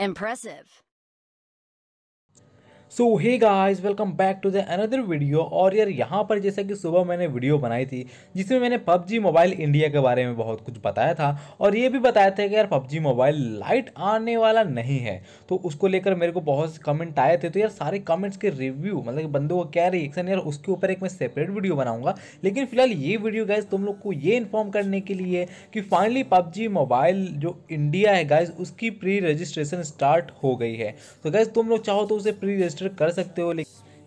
Impressive. So hey guys welcome back to the another video और यार यहाँ पर जैसा कि सुबह मैंने वीडियो बनाई थी जिसमें मैंने पबजी मोबाइल इंडिया के बारे में बहुत कुछ बताया था और ये भी बताया था कि यार पबजी मोबाइल लाइट आने वाला नहीं है तो उसको लेकर मेरे को बहुत से कमेंट आए थे तो यार सारे कमेंट्स के रिव्यू मतलब बंदों को क्या रिएक्शन यार उसके ऊपर एक मैं सेपरेट वीडियो बनाऊंगा लेकिन फिलहाल ये वीडियो गाइज तुम लोग को ये इन्फॉर्म करने के लिए कि फाइनली पबजी मोबाइल जो इंडिया है गाइज उसकी प्री रजिस्ट्रेशन स्टार्ट हो गई है तो गाइज तुम लोग चाहो तो उसे प्री रजिस्ट्रेशन रजिस्टर कर सकते हो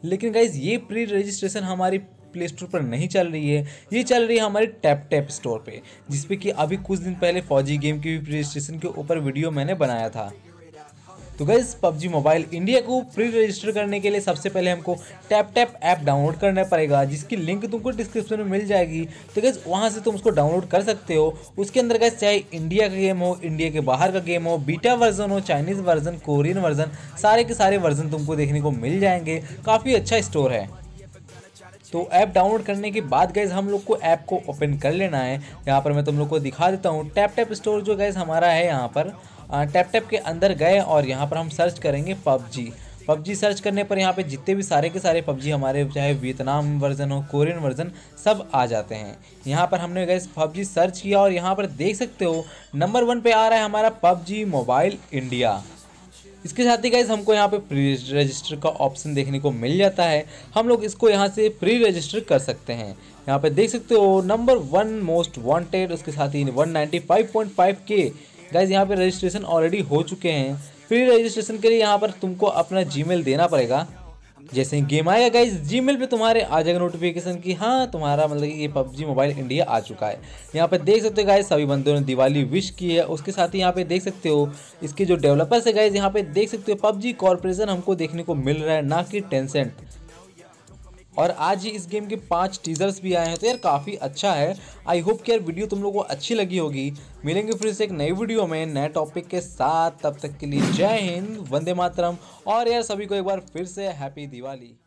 लेकिन गाइज ये प्री रजिस्ट्रेशन हमारी प्ले स्टोर पर नहीं चल रही है ये चल रही है हमारे टैप टैप स्टोर पे जिसपे कि अभी कुछ दिन पहले फौजी गेम की भी रजिस्ट्रेशन के ऊपर वीडियो मैंने बनाया था तो गई पबजी मोबाइल इंडिया को प्री रजिस्टर करने के लिए सबसे पहले हमको टैप टैप ऐप डाउनलोड करना पड़ेगा जिसकी लिंक तुमको डिस्क्रिप्शन में मिल जाएगी तो गई वहाँ से तुम उसको डाउनलोड कर सकते हो उसके अंदर गए चाहे इंडिया का गेम हो इंडिया के बाहर का गेम हो बीटा वर्जन हो चाइनीज़ वर्जन कोरियन वर्जन सारे के सारे वर्जन तुमको देखने को मिल जाएंगे काफ़ी अच्छा स्टोर है तो ऐप डाउनलोड करने के बाद गैस हम लोग को ऐप को ओपन कर लेना है यहाँ पर मैं तुम लोग को दिखा देता हूँ टैप टैप स्टोर जो गैस हमारा है यहाँ पर टैप टैप के अंदर गए और यहाँ पर हम सर्च करेंगे पबजी पबजी सर्च करने पर यहाँ पे जितने भी सारे के सारे पबजी हमारे चाहे वियतनाम वर्जन हो कोरियन वर्जन सब आ जाते हैं यहाँ पर हमने गए पबजी सर्च किया और यहाँ पर देख सकते हो नंबर वन पे आ रहा है हमारा पबजी मोबाइल इंडिया इसके साथ ही गाइज हमको यहाँ पे प्री रजिस्टर का ऑप्शन देखने को मिल जाता है हम लोग इसको यहाँ से प्री रजिस्टर कर सकते हैं यहाँ पे देख सकते हो नंबर वन मोस्ट वांटेड उसके साथ ही 195.5 के गाइज यहाँ पर रजिस्ट्रेशन ऑलरेडी हो चुके हैं फ्री रजिस्ट्रेशन के लिए यहाँ पर तुमको अपना जीमेल देना पड़ेगा जैसे ही गेम आएगा गाइज जीमेल पे तुम्हारे आ जाएगा नोटिफिकेशन कि हाँ तुम्हारा मतलब कि ये पबजी मोबाइल इंडिया आ चुका है यहाँ पे देख सकते हो गाइज सभी बंदों ने दिवाली विश की है उसके साथ ही यहाँ पे देख सकते हो इसके जो डेवलपर्स है गाइज यहाँ पे देख सकते हो पबजी कॉरपोरेशन हमको देखने को मिल रहा है ना कि टेंसेंट और आज ही इस गेम के पांच टीजर्स भी आए हैं तो यार काफ़ी अच्छा है आई होप कि यार वीडियो तुम लोगों को अच्छी लगी होगी मिलेंगे फिर से एक नई वीडियो में नए टॉपिक के साथ तब तक के लिए जय हिंद वंदे मातरम और यार सभी को एक बार फिर से हैप्पी दिवाली